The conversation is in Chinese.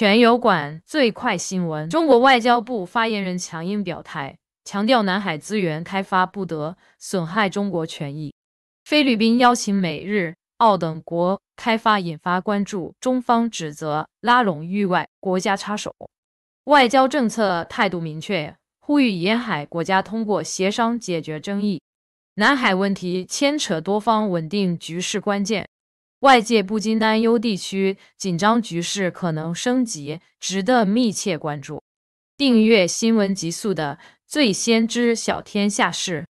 全油管最快新闻：中国外交部发言人强硬表态，强调南海资源开发不得损害中国权益。菲律宾邀请美日澳等国开发，引发关注。中方指责拉拢域外国家插手，外交政策态度明确，呼吁沿海国家通过协商解决争议。南海问题牵扯多方，稳定局势关键。外界不禁担忧地区紧张局势可能升级，值得密切关注。订阅新闻极速的，最先知晓天下事。